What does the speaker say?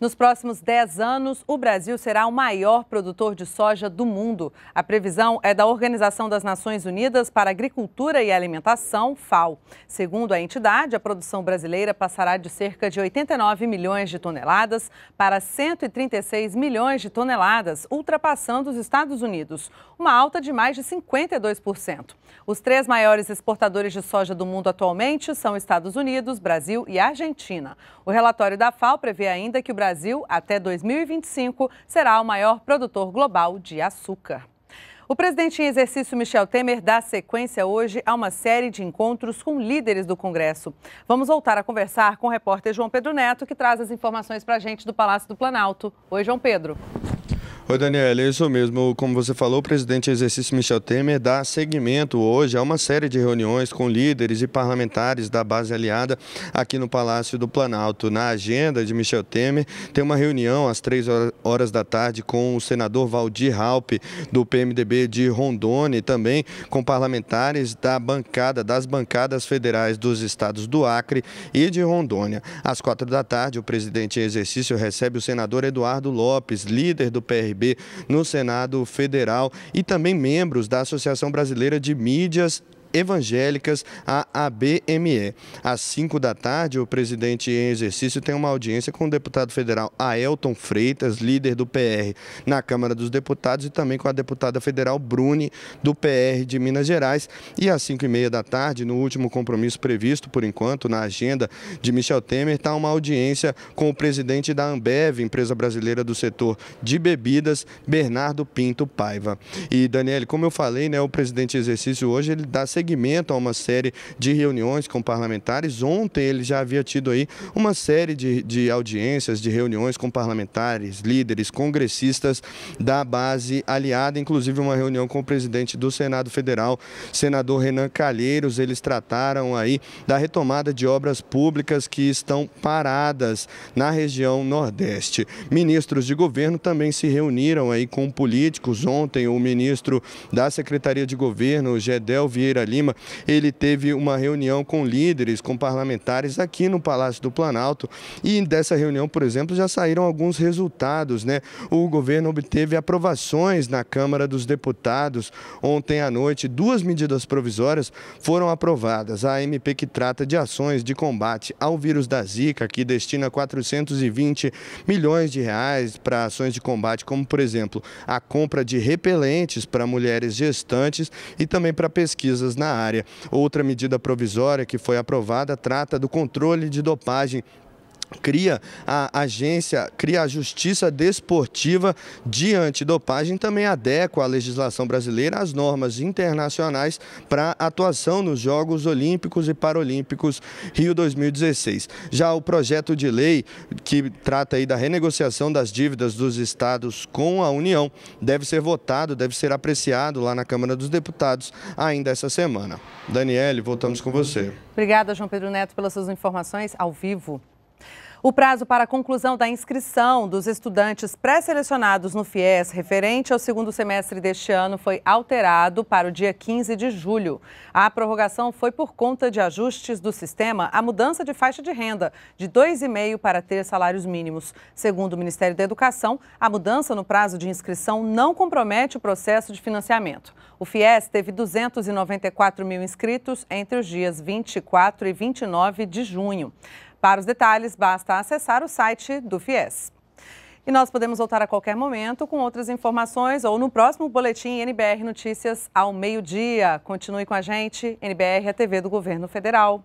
Nos próximos 10 anos, o Brasil será o maior produtor de soja do mundo. A previsão é da Organização das Nações Unidas para Agricultura e Alimentação, FAO. Segundo a entidade, a produção brasileira passará de cerca de 89 milhões de toneladas para 136 milhões de toneladas, ultrapassando os Estados Unidos, uma alta de mais de 52%. Os três maiores exportadores de soja do mundo atualmente são Estados Unidos, Brasil e Argentina. O relatório da FAO prevê ainda ainda que o Brasil, até 2025, será o maior produtor global de açúcar. O presidente em exercício Michel Temer dá sequência hoje a uma série de encontros com líderes do Congresso. Vamos voltar a conversar com o repórter João Pedro Neto, que traz as informações para a gente do Palácio do Planalto. Oi, João Pedro. Oi, Daniel, é isso mesmo. Como você falou, o presidente exercício Michel Temer dá seguimento hoje a uma série de reuniões com líderes e parlamentares da base aliada aqui no Palácio do Planalto. Na agenda de Michel Temer, tem uma reunião às três horas da tarde com o senador Valdir Raup, do PMDB de Rondônia, e também com parlamentares da bancada, das bancadas federais dos estados do Acre e de Rondônia. Às quatro da tarde, o presidente em exercício recebe o senador Eduardo Lopes, líder do PR PRB no Senado Federal e também membros da Associação Brasileira de Mídias evangélicas, a ABME. Às 5 da tarde, o presidente em exercício tem uma audiência com o deputado federal Aelton Freitas, líder do PR na Câmara dos Deputados, e também com a deputada federal Bruni, do PR de Minas Gerais. E às 5 e meia da tarde, no último compromisso previsto, por enquanto, na agenda de Michel Temer, está uma audiência com o presidente da Ambev, empresa brasileira do setor de bebidas, Bernardo Pinto Paiva. E, Daniele, como eu falei, né, o presidente em exercício hoje ele dá seguimento segmento a uma série de reuniões com parlamentares. Ontem ele já havia tido aí uma série de, de audiências, de reuniões com parlamentares, líderes, congressistas da base aliada, inclusive uma reunião com o presidente do Senado Federal, senador Renan Calheiros. Eles trataram aí da retomada de obras públicas que estão paradas na região Nordeste. Ministros de governo também se reuniram aí com políticos. Ontem, o ministro da Secretaria de Governo, Gedel Vieira Lima, ele teve uma reunião com líderes, com parlamentares aqui no Palácio do Planalto e dessa reunião, por exemplo, já saíram alguns resultados, né? O governo obteve aprovações na Câmara dos Deputados ontem à noite, duas medidas provisórias foram aprovadas. A MP que trata de ações de combate ao vírus da Zika, que destina 420 milhões de reais para ações de combate, como por exemplo, a compra de repelentes para mulheres gestantes e também para pesquisas na na área. Outra medida provisória que foi aprovada trata do controle de dopagem cria a agência, cria a justiça desportiva de antidopagem, também adequa a legislação brasileira às normas internacionais para atuação nos Jogos Olímpicos e Paralímpicos Rio 2016. Já o projeto de lei que trata aí da renegociação das dívidas dos estados com a União deve ser votado, deve ser apreciado lá na Câmara dos Deputados ainda essa semana. Daniele, voltamos com você. Obrigada, João Pedro Neto, pelas suas informações ao vivo. O prazo para a conclusão da inscrição dos estudantes pré-selecionados no FIES referente ao segundo semestre deste ano foi alterado para o dia 15 de julho. A prorrogação foi por conta de ajustes do sistema à mudança de faixa de renda, de 2,5 para ter salários mínimos. Segundo o Ministério da Educação, a mudança no prazo de inscrição não compromete o processo de financiamento. O FIES teve 294 mil inscritos entre os dias 24 e 29 de junho. Para os detalhes, basta acessar o site do FIES. E nós podemos voltar a qualquer momento com outras informações ou no próximo boletim NBR Notícias ao meio-dia. Continue com a gente, NBR, é a TV do Governo Federal.